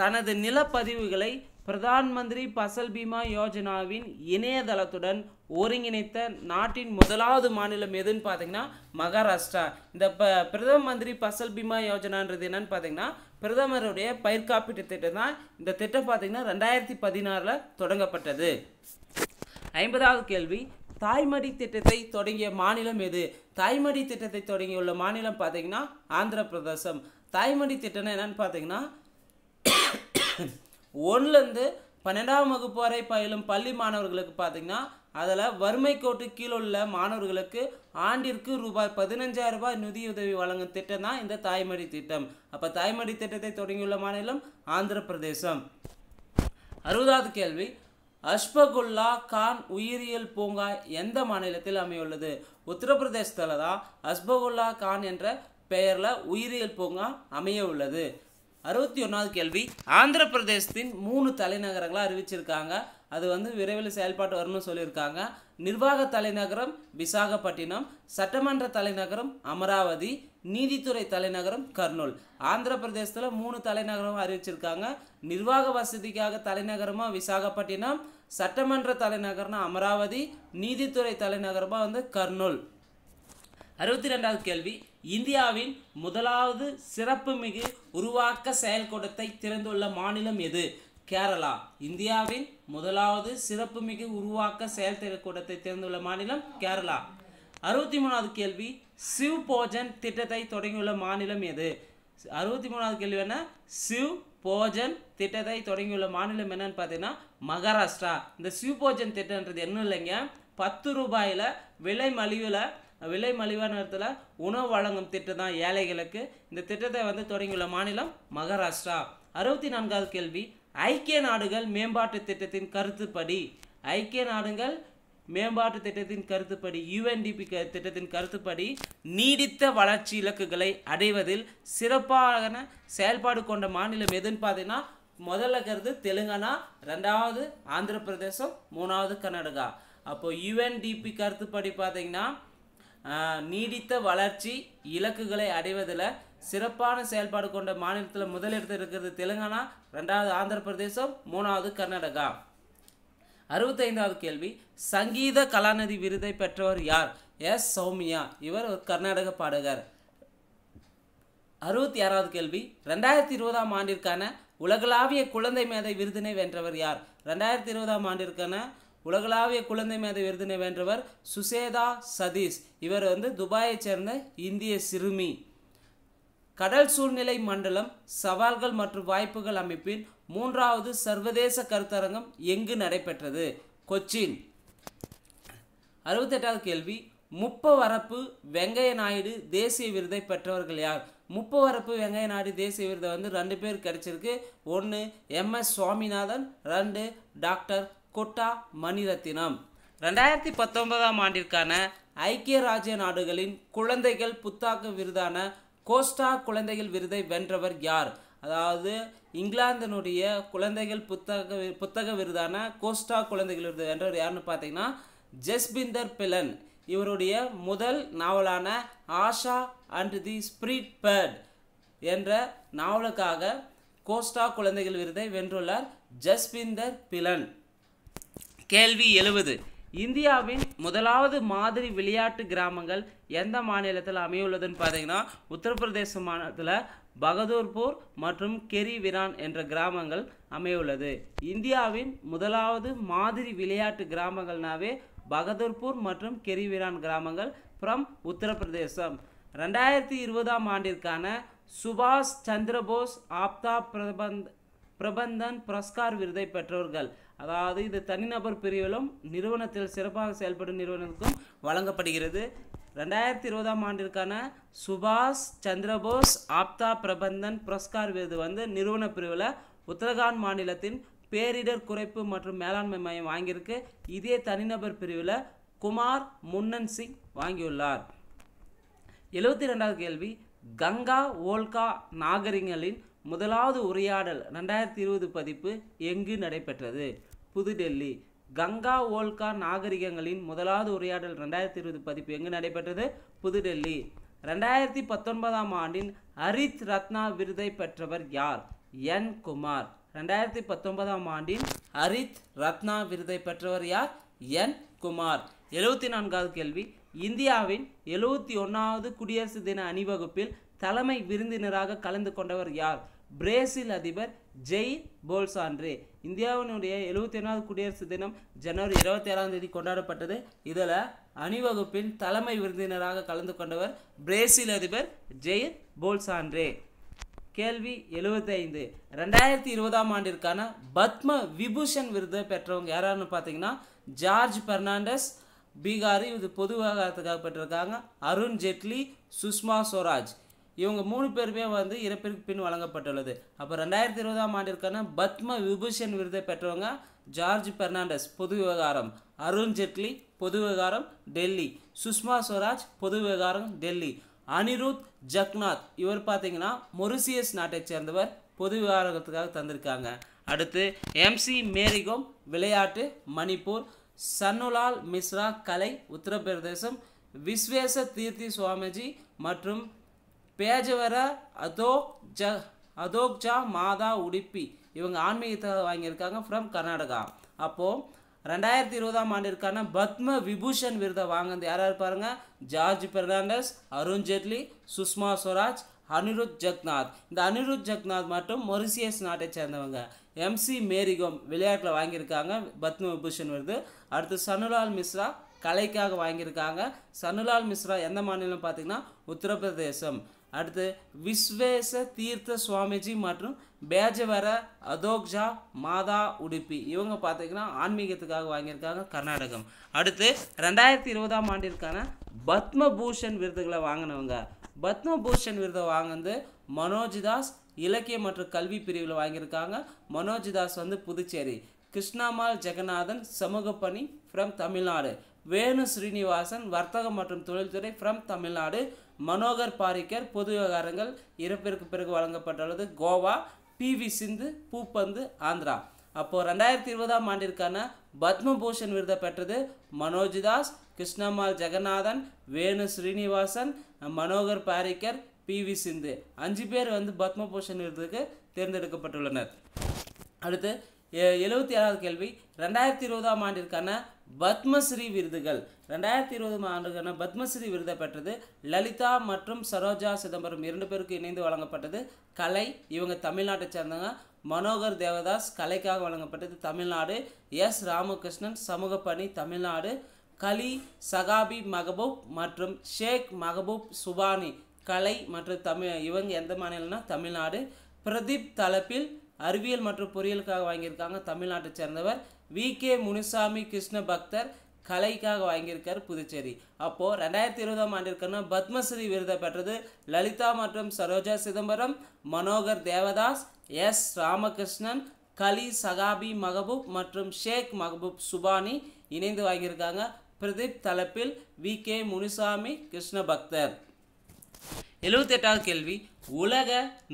தனது நிலப்பதிவுகளை பிரதான் மந்திரி பசல் பீமா யோஜனாவின் இணையதளத்துடன் ஒருங்கிணைத்த நாட்டின் முதலாவது மாநிலம் எதுன்னு பார்த்தீங்கன்னா மகாராஷ்டிரா இந்த ப பிரதம மந்திரி பசல் பீமா யோஜனான்றது என்னன்னு பார்த்தீங்கன்னா பிரதமருடைய பயிர் காப்பீட்டு திட்டம் தான் இந்த திட்டம் பார்த்தீங்கன்னா ரெண்டாயிரத்தி பதினாறில் தொடங்கப்பட்டது ஐம்பதாவது கேள்வி தாய்மடி திட்டத்தை தொடங்கிய மாநிலம் எது தாய்மடி திட்டத்தை தொடங்கியுள்ள மாநிலம் பார்த்தீங்கன்னா ஆந்திர பிரதேசம் தாய்மடி திட்டம்னா என்னன்னு பார்த்தீங்கன்னா ஒன்றுலேருந்து பன்னெண்டாம் வகுப்பு வரை பயிலும் பள்ளி மாணவர்களுக்கு பார்த்திங்கன்னா அதில் வறுமை கோட்டு கீழே உள்ள மாணவர்களுக்கு ஆண்டிற்கு ரூபாய் பதினஞ்சாயிரம் ரூபாய் நிதியுதவி வழங்கும் திட்டம் தான் இந்த தாய்மடி திட்டம் அப்போ தாய்மடி திட்டத்தை தொடங்கியுள்ள மாநிலம் ஆந்திர பிரதேசம் அறுபதாவது கேள்வி அஷ்பகுல்லா கான் உயிரியல் பூங்கா எந்த மாநிலத்தில் அமையுள்ளது உத்தரப்பிரதேசத்தில் தான் அஸ்பகுல்லா கான் என்ற பெயரில் உயிரியல் பூங்கா அமைய உள்ளது அறுபத்தி ஒன்றாவது கேள்வி ஆந்திர பிரதேசத்தின் மூணு தலைநகரங்களாக அறிவிச்சிருக்காங்க அது வந்து விரைவில் செயல்பாட்டு வரணும்னு சொல்லியிருக்காங்க நிர்வாக தலைநகரம் விசாகப்பட்டினம் சட்டமன்ற தலைநகரம் அமராவதி நீதித்துறை தலைநகரம் கர்னூல் ஆந்திர பிரதேசத்தில் மூணு தலைநகரமும் அறிவிச்சிருக்காங்க நிர்வாக வசதிக்காக தலைநகரமாக விசாகப்பட்டினம் சட்டமன்ற தலைநகரம்னா அமராவதி நீதித்துறை தலைநகரமாக வந்து கர்னூல் அறுபத்தி ரெண்டாவது கேள்வி இந்தியாவின் முதலாவது சிறப்புமிகு உருவாக்க செயல்கூடத்தை திறந்துள்ள மாநிலம் எது கேரளா இந்தியாவின் முதலாவது சிறப்புமிகு உருவாக்க செயல்திறக்கூடத்தை திறந்துள்ள மாநிலம் கேரளா அறுபத்தி மூணாவது கேள்வி சிவ் போஜன் திட்டத்தை தொடங்கியுள்ள மாநிலம் எது அறுபத்தி மூணாவது கேள்வி என்ன சிவ் போஜன் திட்டத்தை தொடங்கியுள்ள மாநிலம் என்னன்னு பார்த்தீங்கன்னா மகாராஷ்டிரா இந்த சிவ் போஜன் திட்டன்றது என்ன இல்லைங்க பத்து ரூபாயில் விலை மலிவில் விலை மலிவான நேரத்தில் உணவு வழங்கும் திட்டம் தான் ஏழைகளுக்கு இந்த திட்டத்தை வந்து தொடங்கியுள்ள மாநிலம் மகாராஷ்டிரா அறுபத்தி நான்காவது கேள்வி ஐக்கிய நாடுகள் மேம்பாட்டு திட்டத்தின் கருத்துப்படி ஐக்கிய நாடுகள் மேம்பாட்டு திட்டத்தின் கருத்துப்படி யுஎன்டிபி திட்டத்தின் கருத்துப்படி நீடித்த வளர்ச்சி இலக்குகளை அடைவதில் சிறப்பான செயல்பாடு கொண்ட மாநிலம் எதுன்னு பார்த்தீங்கன்னா முதல்ல இருக்கிறது தெலுங்கானா ரெண்டாவது ஆந்திர பிரதேசம் மூணாவது கர்நாடகா அப்போது யுஎன்டிபி கருத்துப்படி பார்த்தீங்கன்னா நீடித்த வளர்ச்சி இலக்குகளை அடைவதில் சிறப்பான செயல்பாடு கொண்ட மாநிலத்தில் முதலிடத்தில் இருக்கிறது தெலுங்கானா ரெண்டாவது ஆந்திர பிரதேசம் மூணாவது கர்நாடகா அறுபத்தைந்தாவது கேள்வி சங்கீத கலாநிதி விருதை பெற்றவர் யார் எஸ் சௌமியா இவர் ஒரு கர்நாடக பாடகர் அறுபத்தி ஆறாவது கேள்வி ரெண்டாயிரத்தி இருபதாம் ஆண்டிற்கான உலகளாவிய குழந்தை மேதை விருதினை வென்றவர் யார் ரெண்டாயிரத்தி இருபதாம் ஆண்டிற்கான உலகளாவிய குழந்தை மேதை விருதினை வென்றவர் சுசேதா சதீஷ் இவர் வந்து துபாயைச் சேர்ந்த இந்திய சிறுமி கடல் சூழ்நிலை மண்டலம் சவால்கள் மற்றும் வாய்ப்புகள் அமைப்பின் மூன்றாவது சர்வதேச கருத்தரங்கம் எங்கு நடைபெற்றது கொச்சின் அறுபத்தெட்டாவது கேள்வி முப்பவரப்பு வெங்கைய நாயுடு தேசிய விருதை பெற்றவர்கள் யார் முப்பவரப்பு வெங்கைய நாயுடு தேசிய விருதை வந்து ரெண்டு பேர் கிடைச்சிருக்கு ஒன்று எம் எஸ் சுவாமிநாதன் ரெண்டு டாக்டர் கொட்டா மணிரத்தினம் ரெண்டாயிரத்தி பத்தொன்பதாம் ஆண்டிற்கான ஐக்கிய ராஜ்ய நாடுகளின் குழந்தைகள் புத்தாக்க விருதான கோஸ்டா குழந்தைகள் விருதை வென்றவர் யார் அதாவது இங்கிலாந்தினுடைய குழந்தைகள் புத்தக புத்தக விருதான கோஸ்டா குழந்தைகள் விருது வென்றவர் யாருன்னு பார்த்தீங்கன்னா ஜஸ்பிந்தர் பிலன் இவருடைய முதல் நாவலான Asha and the spirit bird என்ற நாவலுக்காக கோஸ்டா குழந்தைகள் விருதை வென்றுள்ளார் ஜஸ்பிந்தர் பிலன் கேள்வி எழுவது இந்தியாவின் முதலாவது மாதிரி விளையாட்டு கிராமங்கள் எந்த மாநிலத்தில் அமையுள்ளதுன்னு பார்த்தீங்கன்னா உத்தரப்பிரதேச மாநிலத்தில் பகதூர்பூர் மற்றும் கெரி விரான் என்ற கிராமங்கள் அமையுள்ளது இந்தியாவின் முதலாவது மாதிரி விளையாட்டு கிராமங்கள்னாவே பகதூர்பூர் மற்றும் கெரிவிரான் கிராமங்கள் ஃப்ரம் உத்தரப்பிரதேசம் ரெண்டாயிரத்தி இருபதாம் ஆண்டிற்கான சுபாஷ் சந்திரபோஸ் ஆப்தா பிரபந்த் பிரபந்தன் புரஸ்கார் விருதை பெற்றவர்கள் அதாவது இது தனிநபர் பிரிவிலும் நிறுவனத்தில் சிறப்பாக செயல்படும் நிறுவனத்துக்கும் வழங்கப்படுகிறது ரெண்டாயிரத்தி இருபதாம் ஆண்டிற்கான சுபாஷ் சந்திரபோஸ் ஆப்தா பிரபந்தன் புரஸ்கார் விருது வந்து நிறுவன பிரிவில் உத்தரகாண்ட் மாநிலத்தின் பேரிடர் குறைப்பு மற்றும் மேலாண்மை மையம் வாங்கியிருக்கு இதே தனிநபர் பிரிவில் குமார் முன்னன் சிங் வாங்கியுள்ளார் எழுபத்தி ரெண்டாவது கேள்வி கங்கா ஓல்கா நாகரிகங்களின் முதலாவது உரையாடல் ரெண்டாயிரத்தி இருபது பதிப்பு எங்கு நடைபெற்றது புதுடெல்லி கங்கா ஓல்கா நாகரிகங்களின் முதலாவது உரையாடல் ரெண்டாயிரத்தி இருபது பதிப்பு எங்கு நடைபெற்றது புதுடெல்லி ரெண்டாயிரத்தி பத்தொன்பதாம் ஆண்டின் ஹரித் ரத்னா விருதை பெற்றவர் யார் என் குமார் ரெண்டாயிரத்தி பத்தொன்பதாம் ஆண்டின் ஹரித் ரத்னா விருதை பெற்றவர் யார் என் குமார் எழுபத்தி நான்காவது கேள்வி இந்தியாவின் எழுபத்தி ஒன்றாவது குடியரசு தின அணிவகுப்பில் தலைமை விருந்தினராக கலந்து கொண்டவர் யார் பிரேசில் அதிபர் ஜெய் போல்சான்றே இந்தியாவினுடைய எழுபத்தி ஒன்றாவது குடியரசு தினம் ஜனவரி இருபத்தி ஏழாம் தேதி கொண்டாடப்பட்டது இதில் அணிவகுப்பின் தலைமை விருந்தினராக கலந்து கொண்டவர் பிரேசில் அதிபர் ஜெய் போல்சான்றே கேள்வி எழுபத்தைந்து ரெண்டாயிரத்தி இருபதாம் ஆண்டிற்கான பத்ம விபூஷன் விருதை பெற்றவங்க யாரான்னு பார்த்தீங்கன்னா ஜார்ஜ் பெர்னாண்டஸ் பீகாரி இது பொது விவகாரத்துக்காக பெற்றிருக்காங்க அருண் ஜேட்லி சுஷ்மா ஸ்வராஜ் இவங்க மூணு பேருமே வந்து இறப்பிற்கு பின் வழங்கப்பட்டுள்ளது அப்போ ரெண்டாயிரத்தி இருபதாம் ஆண்டிற்கான பத்ம விபூஷன் விருதை பெற்றவங்க ஜார்ஜ் பெர்னாண்டஸ் பொது விவகாரம் அருண் ஜெட்லி பொது விவகாரம் டெல்லி சுஷ்மா ஸ்வராஜ் பொது விவகாரம் டெல்லி அனிருத் ஜக்நாத் இவர் பார்த்தீங்கன்னா மொரிசியஸ் நாட்டை சேர்ந்தவர் பொது விவகாரத்துக்காக தந்திருக்காங்க அடுத்து எம்சி மேரிகோம் விளையாட்டு மணிப்பூர் சன்னுலால் மிஸ்ரா கலை உத்தரப்பிரதேசம் விஸ்வேச தீர்த்தி சுவாமிஜி மற்றும் பேஜவர ஜ அதோக்ஜா மாதா உடுப்பி இவங்க ஆன்மீகத்தை வாங்கியிருக்காங்க ஃப்ரம் கர்நாடகா அப்போது ரெண்டாயிரத்தி இருபதாம் ஆண்டிற்கான பத்ம விபூஷன் விருதை வாங்கினது யாராக இருப்பாருங்க ஜார்ஜ் பெர்னாண்டஸ் அருண் ஜேட்லி சுஷ்மா ஸ்வராஜ் அனிருத் ஜக்நாத் இந்த அனிருத் ஜக்நாத் மற்றும் மொரிசியஸ் நாட்டை சேர்ந்தவங்க எம்சி மேரிகோம் விளையாட்டில் வாங்கியிருக்காங்க பத்ம விபூஷன் விருது அடுத்து சனுலால் மிஸ்ரா கலைக்காக வாங்கியிருக்காங்க சனுலால் மிஸ்ரா எந்த மாநிலம் பார்த்தீங்கன்னா உத்தரப்பிரதேசம் அடுத்து விஸ்வேச தீர்த்த சுவாமிஜி மற்றும் பேஜவர அதோக்ஜா மாதா உடுப்பி இவங்க பார்த்தீங்கன்னா ஆன்மீகத்துக்காக வாங்கியிருக்காங்க கர்நாடகம் அடுத்து ரெண்டாயிரத்தி இருபதாம் ஆண்டிற்கான பத்மபூஷன் விருதுகளை வாங்கினவங்க பத்மபூஷன் விருதை வாங்கினது மனோஜிதாஸ் இலக்கியம் மற்றும் கல்வி பிரிவில் வாங்கியிருக்காங்க மனோஜ்தாஸ் வந்து புதுச்சேரி கிருஷ்ணாமால் ஜெகநாதன் சமூக பணி ஃப்ரம் தமிழ்நாடு வேணு ஸ்ரீனிவாசன் வர்த்தகம் மற்றும் தொழில்துறை ஃப்ரம் தமிழ்நாடு மனோகர் பாரிக்கர் பொது விவகாரங்கள் இறப்பிற்கு பிறகு வழங்கப்பட்டுள்ளது கோவா பிவி சிந்து பூப்பந்து ஆந்திரா அப்போது ரெண்டாயிரத்தி இருபதாம் ஆண்டிற்கான பத்மபூஷன் விருதை பெற்றது மனோஜிதாஸ் கிருஷ்ணம்மாள் ஜெகநாதன் வேணு ஸ்ரீனிவாசன் மனோகர் பாரிக்கர் பி வி சிந்து அஞ்சு பேர் வந்து பத்மபூஷன் விருதுக்கு தேர்ந்தெடுக்கப்பட்டுள்ளனர் அடுத்து எழுபத்தி ஏழாவது கேள்வி ரெண்டாயிரத்தி இருபதாம் ஆண்டிற்கான பத்மஸ்ரீ விருதுகள் ரெண்டாயிரத்தி இருபது ஆண்டுக்கான பத்மஸ்ரீ விருதை பெற்றது லலிதா மற்றும் சரோஜா சிதம்பரம் இரண்டு பேருக்கு இணைந்து வழங்கப்பட்டது கலை இவங்க தமிழ்நாட்டை சேர்ந்தவங்க மனோகர் தேவதாஸ் கலைக்காக வழங்கப்பட்டது தமிழ்நாடு எஸ் ராமகிருஷ்ணன் சமூக பணி தமிழ்நாடு கலி சகாபி மகபூப் மற்றும் ஷேக் மகபூப் சுபானி கலை மற்றும் தமிழ் இவங்க எந்த மாநிலம்னா தமிழ்நாடு பிரதீப் தலப்பில் அறிவியல் மற்றும் பொறியியலுக்காக வாங்கியிருக்காங்க தமிழ்நாட்டை சேர்ந்தவர் வி கே முனுசாமி கிருஷ்ண பக்தர் கலைக்காக வாங்கியிருக்கார் புதுச்சேரி அப்போது ரெண்டாயிரத்தி இருபதாம் ஆண்டிற்கான பத்மஸ்ரீ விருதை பெற்றது லலிதா மற்றும் சரோஜா சிதம்பரம் மனோகர் தேவதாஸ் எஸ் ராமகிருஷ்ணன் கலி சகாபி மகபூப் மற்றும் ஷேக் மகபூப் சுபானி இணைந்து வாங்கியிருக்காங்க பிரதீப் தலைப்பில் வி கே முனுசாமி கிருஷ்ண பக்தர் எட்டாவது கேள்வி உலக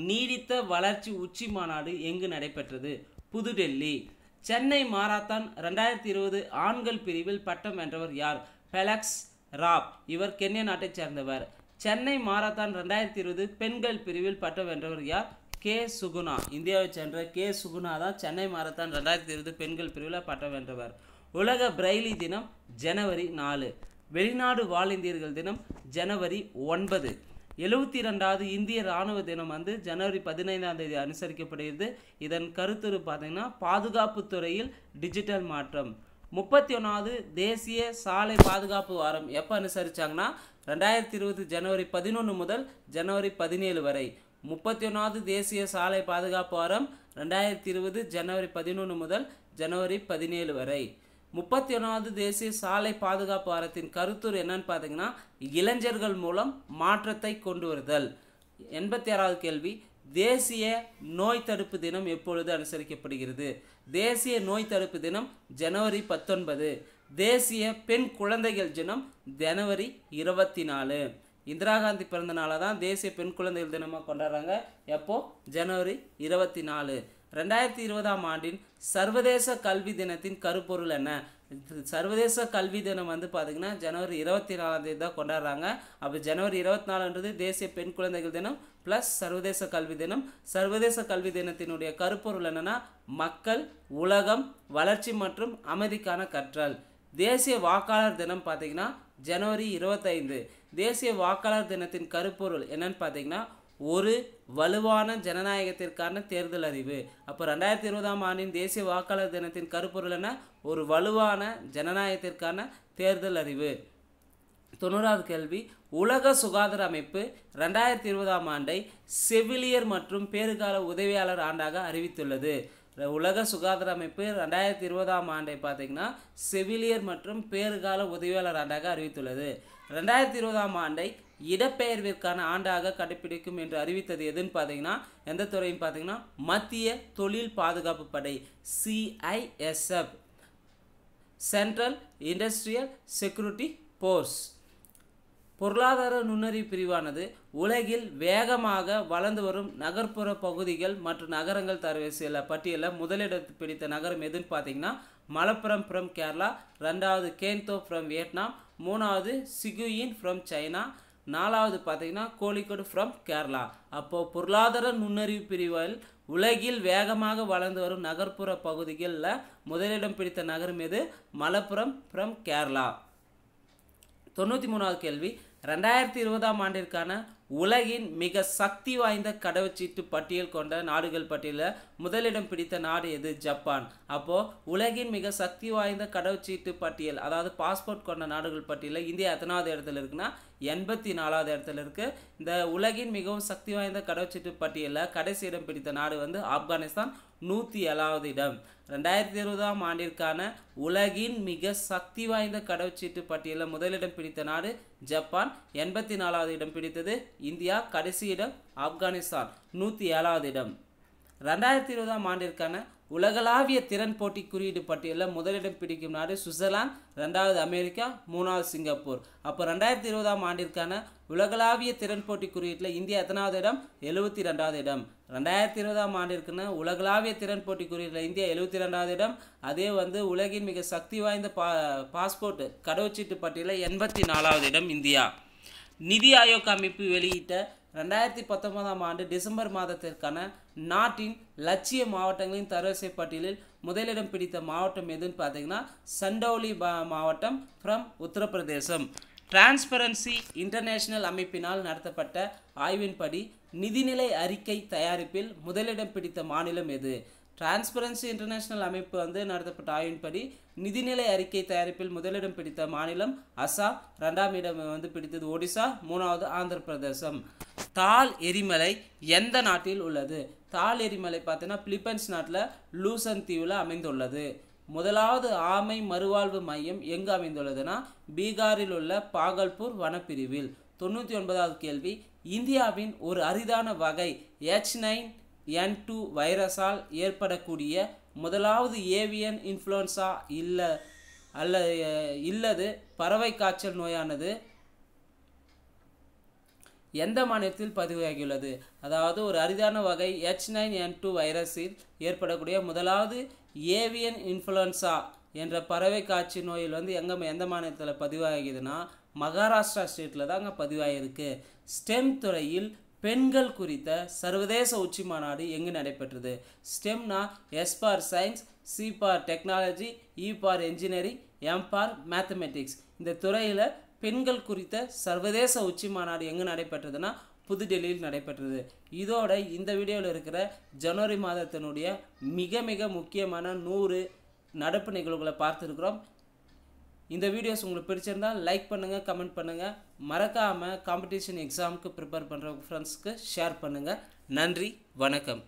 நீடித்த வளர்ச்சி உச்சி மாநாடு எங்கு நடைபெற்றது புதுடெல்லி சென்னை மாராத்தான் ரெண்டாயிரத்தி இருபது ஆண்கள் பிரிவில் பட்டம் வென்றவர் யார் பெலக்ஸ் ராப் இவர் கென்யா நாட்டைச் சேர்ந்தவர் சென்னை மாராத்தான் ரெண்டாயிரத்தி இருபது பெண்கள் பிரிவில் பட்டம் வென்றவர் யார் கே சுகுணா இந்தியாவைச் சேர்ந்த கே சுகுணா தான் சென்னை மாரத்தான் ரெண்டாயிரத்தி இருபது பெண்கள் பிரிவில் பட்டம் வென்றவர் உலக பிரெய்லி தினம் ஜனவரி நாலு வெளிநாடு வாழ் இந்தியர்கள் தினம் ஜனவரி ஒன்பது எழுபத்தி ரெண்டாவது இந்திய ராணுவ தினம் வந்து ஜனவரி பதினைந்தாம் தேதி அனுசரிக்கப்படுகிறது இதன் கருத்துரு பார்த்தீங்கன்னா பாதுகாப்பு துறையில் டிஜிட்டல் மாற்றம் முப்பத்தி ஒன்றாவது தேசிய சாலை பாதுகாப்பு வாரம் எப்போ அனுசரித்தாங்கன்னா ரெண்டாயிரத்தி இருபது ஜனவரி பதினொன்று முதல் ஜனவரி பதினேழு வரை முப்பத்தி ஒன்றாவது தேசிய சாலை பாதுகாப்பு வாரம் ரெண்டாயிரத்தி இருபது ஜனவரி பதினொன்று முதல் ஜனவரி பதினேழு வரை முப்பத்தி ஒன்றாவது தேசிய சாலை பாதுகாப்பு வாரத்தின் கருத்துரு என்னன்னு பார்த்தீங்கன்னா இளைஞர்கள் மூலம் மாற்றத்தை கொண்டு வருதல் எண்பத்தி ஆறாவது கேள்வி தேசிய நோய் தடுப்பு தினம் எப்பொழுது அனுசரிக்கப்படுகிறது தேசிய நோய் தடுப்பு தினம் ஜனவரி பத்தொன்பது தேசிய பெண் குழந்தைகள் தினம் ஜனவரி இருபத்தி நாலு இந்திரா காந்தி பிறந்த நாளாக தான் தேசிய பெண் குழந்தைகள் தினமாக கொண்டாடுறாங்க எப்போது ஜனவரி இருபத்தி நாலு ரெண்டாயிரத்தி இருபதாம் ஆண்டின் சர்வதேச கல்வி தினத்தின் கருப்பொருள் என்ன சர்வதேச கல்வி தினம் வந்து பார்த்திங்கன்னா ஜனவரி இருபத்தி நாலாம் தேதி தான் கொண்டாடுறாங்க அப்போ ஜனவரி இருபத்தி நாலுன்றது தேசிய பெண் குழந்தைகள் தினம் ப்ளஸ் சர்வதேச கல்வி தினம் சர்வதேச கல்வி தினத்தினுடைய கருப்பொருள் என்னென்னா மக்கள் உலகம் வளர்ச்சி மற்றும் அமைதிக்கான கற்றல் தேசிய வாக்காளர் தினம் பார்த்திங்கன்னா ஜனவரி இருபத்தைந்து தேசிய வாக்காளர் தினத்தின் கருப்பொருள் என்னன்னு பார்த்திங்கன்னா ஒரு வலுவான ஜனநாயகத்திற்கான தேர்தல் அறிவு அப்போ ரெண்டாயிரத்தி இருபதாம் ஆண்டின் தேசிய வாக்காளர் தினத்தின் கருப்பொருள் ஒரு வலுவான ஜனநாயகத்திற்கான தேர்தல் அறிவு தொண்ணூறாவது கேள்வி உலக சுகாதார அமைப்பு ரெண்டாயிரத்தி இருபதாம் ஆண்டை செவிலியர் மற்றும் பேறுகால உதவியாளர் ஆண்டாக அறிவித்துள்ளது உலக சுகாதார அமைப்பு ரெண்டாயிரத்தி இருபதாம் ஆண்டை பார்த்தீங்கன்னா செவிலியர் மற்றும் பேறுகால உதவியாளர் ஆண்டாக அறிவித்துள்ளது ரெண்டாயிரத்தி இருபதாம் ஆண்டை இடப்பெயர்விற்கான ஆண்டாக கடைபிடிக்கும் என்று அறிவித்தது எதுன்னு பார்த்தீங்கன்னா எந்த துறையும் பார்த்தீங்கன்னா மத்திய தொழில் பாதுகாப்பு படை CISF central industrial security force பொருளாதார நுண்ணறிவு பிரிவானது உலகில் வேகமாக வளர்ந்து வரும் நகர்ப்புற பகுதிகள் மற்றும் நகரங்கள் தரவரிசையில் பட்டியலில் முதலிடத்து பிடித்த நகரம் எதுன்னு பார்த்தீங்கன்னா மலப்புரம் ஃப்ரம் கேரளா ரெண்டாவது கேன்தோ ஃப்ரம் வியட்நாம் மூணாவது சிகுயின் ஃப்ரம் சைனா நாலாவது பார்த்தீங்கன்னா கோழிக்கோடு ஃப்ரம் கேரளா அப்போது பொருளாதார நுண்ணறிவு பிரிவில் உலகில் வேகமாக வளர்ந்து வரும் நகர்ப்புற பகுதிகளில் முதலிடம் பிடித்த நகரம் எது மலப்புறம் ஃப்ரம் கேரளா தொண்ணூற்றி மூணாவது கேள்வி ரெண்டாயிரத்தி இருபதாம் ஆண்டிற்கான உலகின் மிக சக்தி வாய்ந்த கடவுச்சீட்டு பட்டியல் கொண்ட நாடுகள் பட்டியலில் முதலிடம் பிடித்த நாடு எது ஜப்பான் அப்போது உலகின் மிக சக்தி வாய்ந்த கடவுச்சீட்டு பட்டியல் அதாவது பாஸ்போர்ட் கொண்ட நாடுகள் பட்டியலில் இந்தியா எத்தனாவது இடத்துல இருக்குன்னா எண்பத்தி நாலாவது இடத்துல இருக்குது இந்த உலகின் மிகவும் சக்தி வாய்ந்த கடவுச்சீட்டு பட்டியலில் கடைசி இடம் பிடித்த நாடு வந்து ஆப்கானிஸ்தான் நூற்றி ஏழாவது இடம் ரெண்டாயிரத்தி இருபதாம் ஆண்டிற்கான உலகின் மிக சக்தி வாய்ந்த கடவுச்சீட்டு பட்டியலில் முதலிடம் பிடித்த நாடு ஜப்பான் எண்பத்தி நாலாவது இடம் பிடித்தது இந்தியா கடைசி இடம் ஆப்கானிஸ்தான் நூற்றி ஏழாவது இடம் ரெண்டாயிரத்தி இருபதாம் ஆண்டிற்கான உலகளாவிய திறன் போட்டி குறியீடு பட்டியலில் முதலிடம் பிடிக்கும் நாடு சுவிட்சர்லாந்து ரெண்டாவது அமெரிக்கா மூணாவது சிங்கப்பூர் அப்போ ரெண்டாயிரத்தி இருபதாம் ஆண்டிற்கான உலகளாவிய திறன் போட்டி குறியீட்டில் இந்தியா எத்தனாவது இடம் எழுபத்தி ரெண்டாவது இடம் ரெண்டாயிரத்தி இருபதாம் ஆண்டிற்குன்னு உலகளாவிய திறன் போட்டி குறியீட்டில் இந்தியா எழுபத்தி ரெண்டாவது இடம் அதே வந்து உலகின் மிக சக்தி வாய்ந்த பா பாஸ்போர்ட் கடவுச்சீட்டு பட்டியலில் எண்பத்தி நாலாவது இடம் இந்தியா நிதி ஆயோக் அமைப்பு வெளியிட்ட ரெண்டாயிரத்தி பத்தொன்பதாம் ஆண்டு டிசம்பர் மாதத்திற்கான நாட்டின் லட்சிய மாவட்டங்களின் தரவரிசை பட்டியலில் முதலிடம் பிடித்த மாவட்டம் எதுன்னு பார்த்தீங்கன்னா சண்டௌலி மாவட்டம் ஃப்ரம் உத்தரப்பிரதேசம் டிரான்ஸ்பரன்சி இன்டர்நேஷனல் அமைப்பினால் நடத்தப்பட்ட ஆய்வின்படி நிதிநிலை அறிக்கை தயாரிப்பில் முதலிடம் பிடித்த மாநிலம் எது டிரான்ஸ்பரன்சி இன்டர்நேஷனல் அமைப்பு வந்து நடத்தப்பட்ட படி நிதிநிலை அறிக்கை தயாரிப்பில் முதலிடம் பிடித்த மாநிலம் அசாம் ரெண்டாம் இடம் வந்து பிடித்தது ஒடிசா மூணாவது ஆந்திர பிரதேசம் தால் எரிமலை எந்த நாட்டில் உள்ளது தால் எரிமலை பார்த்தீங்கன்னா பிலிப்பைன்ஸ் நாட்டில் லூசன் தீவில் அமைந்துள்ளது முதலாவது ஆமை மறுவாழ்வு மையம் எங்கு அமைந்துள்ளதுன்னா பீகாரில் உள்ள பாகல்பூர் வனப்பிரிவில் தொண்ணூற்றி ஒன்பதாவது கேள்வி இந்தியாவின் ஒரு அரிதான வகை எச் நைன் என் டூ வைரஸால் ஏற்படக்கூடிய முதலாவது ஏவியன் இன்ஃப்ளூன்ஸா இல்லை அல்ல இல்லது பறவை காய்ச்சல் நோயானது எந்த மாநிலத்தில் பதிவாகியுள்ளது அதாவது ஒரு அரிதான வகை ஹெச் நைன் என் டூ வைரஸில் ஏற்படக்கூடிய முதலாவது ஏவியன் இன்ஃப்ளூன்ஸா என்ற பறவை காய்ச்சி நோயில் வந்து எங்கே எந்த மாநிலத்தில் பதிவாகிதுன்னா மகாராஷ்டிரா ஸ்டேட்டில் தான் அங்கே பதிவாகியிருக்கு ஸ்டெம் துறையில் பெண்கள் குறித்த சர்வதேச உச்சி மாநாடு எங்கு நடைபெற்றது ஸ்டெம்னா S for science C for technology E for engineering M for mathematics இந்த துறையில் பெண்கள் குறித்த சர்வதேச உச்சி மாநாடு எங்கு நடைபெற்றதுன்னா புதுடெல்லியில் நடைபெற்றது இதோட இந்த வீடியோவில் இருக்கிற ஜனவரி மாதத்தினுடைய மிக மிக முக்கியமான நூறு நடப்பு நிகழ்வுகளை பார்த்துருக்குறோம் இந்த வீடியோஸ் உங்களுக்கு பிடிச்சிருந்தால் லைக் பண்ணுங்கள் கமெண்ட் பண்ணுங்கள் மறக்காமல் காம்படிஷன் எக்ஸாமுக்கு ப்ரிப்பேர் பண்ணுற ஃப்ரெண்ட்ஸ்க்கு ஷேர் பண்ணுங்கள் நன்றி வணக்கம்